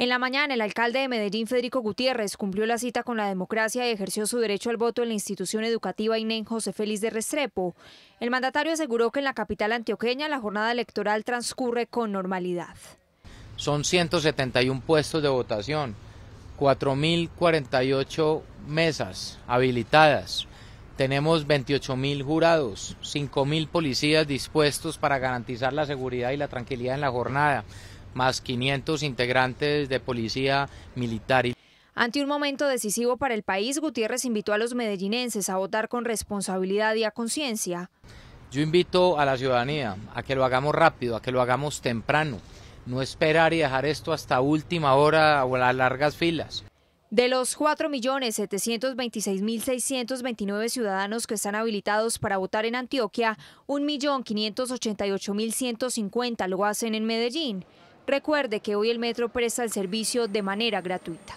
En la mañana, el alcalde de Medellín, Federico Gutiérrez, cumplió la cita con la democracia y ejerció su derecho al voto en la institución educativa INEN José Félix de Restrepo. El mandatario aseguró que en la capital antioqueña la jornada electoral transcurre con normalidad. Son 171 puestos de votación, 4.048 mesas habilitadas, tenemos 28.000 jurados, 5.000 policías dispuestos para garantizar la seguridad y la tranquilidad en la jornada, más 500 integrantes de policía militar. Ante un momento decisivo para el país, Gutiérrez invitó a los medellinenses a votar con responsabilidad y a conciencia. Yo invito a la ciudadanía a que lo hagamos rápido, a que lo hagamos temprano, no esperar y dejar esto hasta última hora o las largas filas. De los 4.726.629 ciudadanos que están habilitados para votar en Antioquia, 1.588.150 lo hacen en Medellín. Recuerde que hoy el metro presta el servicio de manera gratuita.